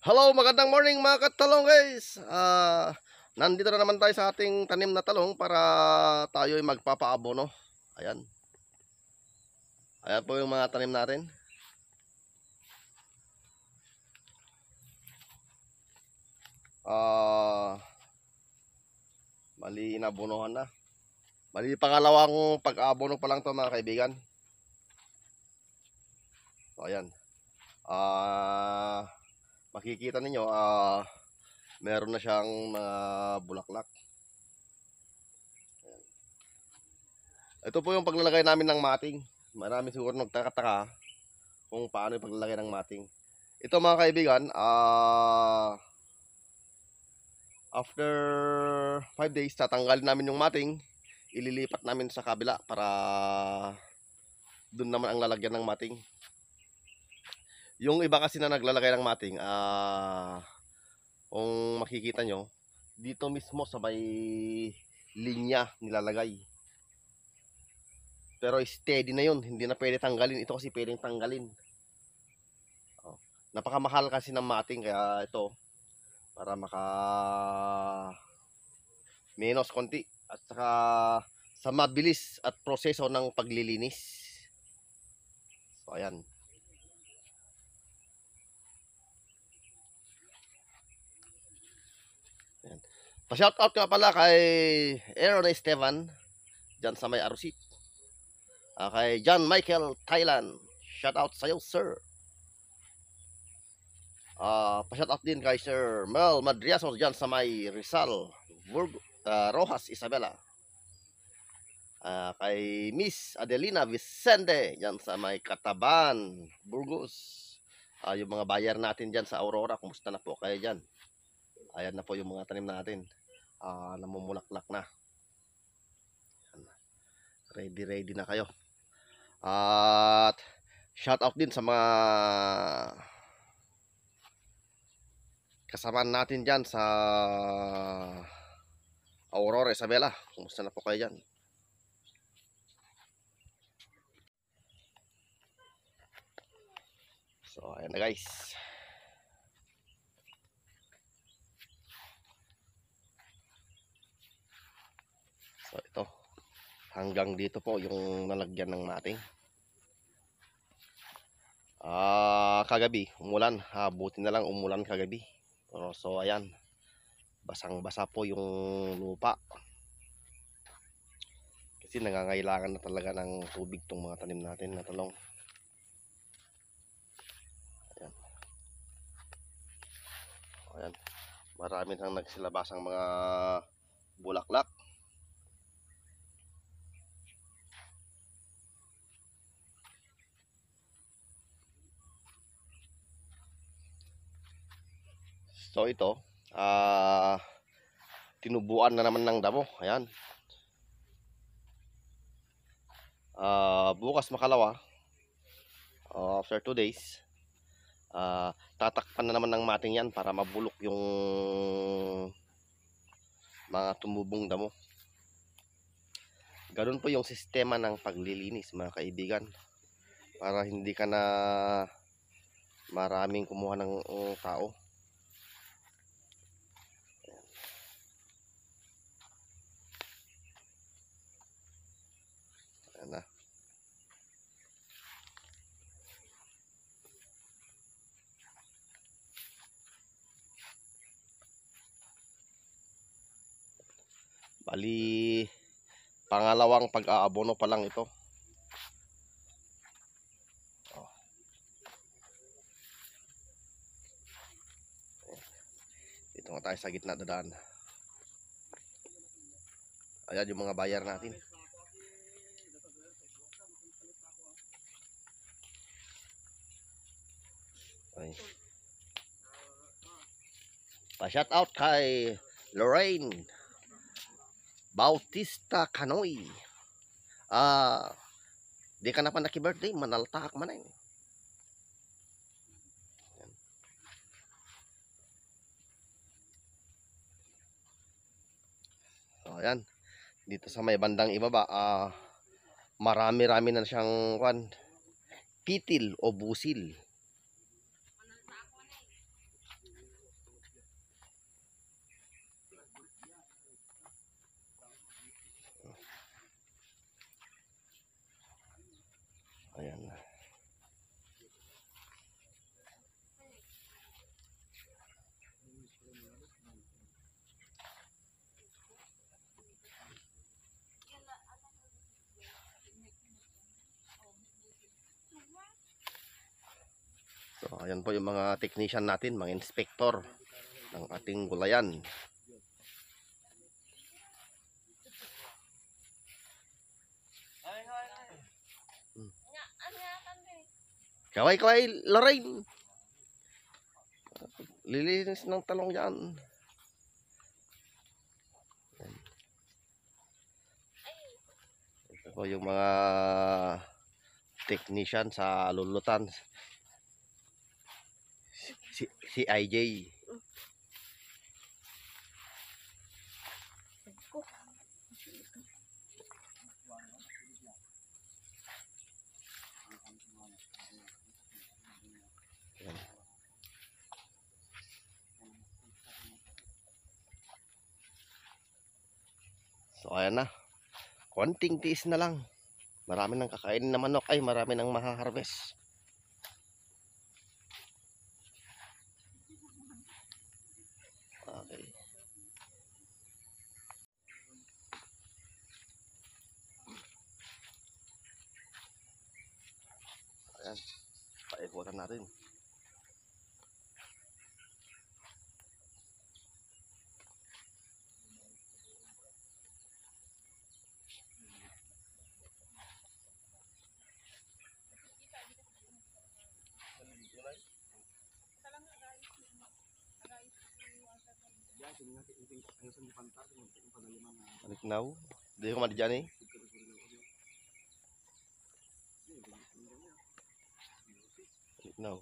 Hello, magandang morning mga katalong guys. Uh, nandito na naman tayo sa ating tanim na talong para tayo ay magpapaabono. Ayan. Ayan po yung mga tanim natin. Uh, mali inabonohan na. Mali pangalawang pag-abono pa lang to mga kaibigan. So, ayan. Ah... Uh, makikita ninyo uh, meron na siyang mga uh, bulaklak ito po yung paglalagay namin ng mating marami siguro nagtakataka kung paano yung paglalagay ng mating ito mga kaibigan uh, after 5 days tatanggalin namin yung mating ililipat namin sa kabila para doon naman ang lalagyan ng mating yung iba kasi na naglalagay ng mating, ah, uh, kung makikita nyo, dito mismo sa may linya nilalagay. Pero steady na yun, hindi na pwede tanggalin. Ito kasi pwedeng tanggalin. Oh. Napakamahal kasi ng mating, kaya ito, para maka menos konti. At saka sa mabilis at proseso ng paglilinis. So, ayan. pa out nga pala kay Aaron Esteban Diyan sa may Arusik. Uh, ah, kay John Michael Thailand. Shout Shoutout sa'yo, sir. Uh, pa shout out din kay Sir Mel Madriasos Diyan sa may Rizal, Burg, uh, ah, Rojas, Isabela. Uh, kay Miss Adelina Vicente Diyan sa may Kataban, Burgos. Uh, yung mga bayar natin diyan sa Aurora, kumusta na po kayo diyan Ayan na po yung mga tanim natin uh, namumulaklak na Yan. ready ready na kayo at shout out din sa mga kasama natin dyan sa Aurora Isabela kumusta na po kayo dyan so ayan na guys So ito, hanggang dito po yung nalagyan ng mating. Ah, uh, kagabi, umulan. Ha, ah, buti na lang umulan kagabi. Pero So ayan, basang-basa po yung lupa. Kasi nangangailangan na talaga ng tubig tong mga tanim natin na talong. Ayan. Ayan. Marami nang nagsilabas ang mga bulaklak. So ito, ah, uh, tinubuan na naman ng damo. Ayan. Uh, bukas makalawa, uh, after 2 days, uh, tatakpan na naman ng mating yan para mabulok yung mga tumubong damo. Ganun po yung sistema ng paglilinis mga kaibigan. Para hindi ka na maraming kumuha ng mm, tao. Bali, pangalawang pag-aabono pa lang ito. Oh. Dito nga tayo sa gitna dadaan. Ayan yung mga bayar natin. Ay. Pa-shout out kay Lorraine. Bautista Canoy. Ah, di ka na pa naki-birthday, manaltaak man ay. So, ayan. Dito sa may bandang ibaba, ah, marami-rami na siyang, kwan, pitil o busil. Ayan So, ayan po yung mga technician natin, mga inspector ng ating gulayan. Kaway-kaway, Lorraine. Lilinis ng talong yan. Ito po yung mga technician sa lulutan. Si, si, si IJ. ayan na. Konting tiis na lang. Marami nang kakainin na manok. Ay, marami nang mahaharvest. Okay. Ayan. Paikutan natin. Balik now. Di ko madija ni. Balik now.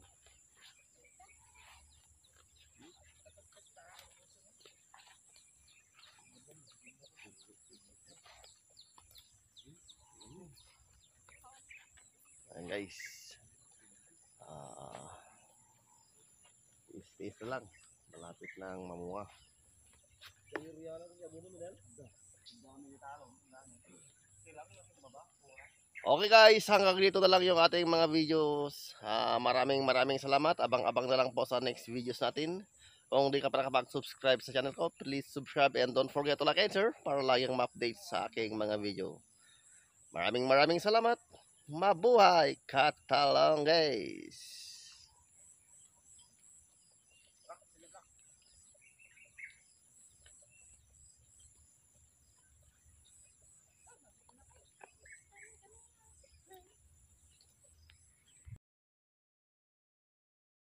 guys. Uh, is lang. malapit ng mamuha Okay guys, hanggang dito na lang yung ating mga videos. Uh, maraming maraming salamat. Abang-abang na lang po sa next videos natin. Kung di ka pa nakapag-subscribe sa channel ko, please subscribe and don't forget to like and share para laging ma-update sa aking mga video. Maraming maraming salamat. Mabuhay! Katalong guys!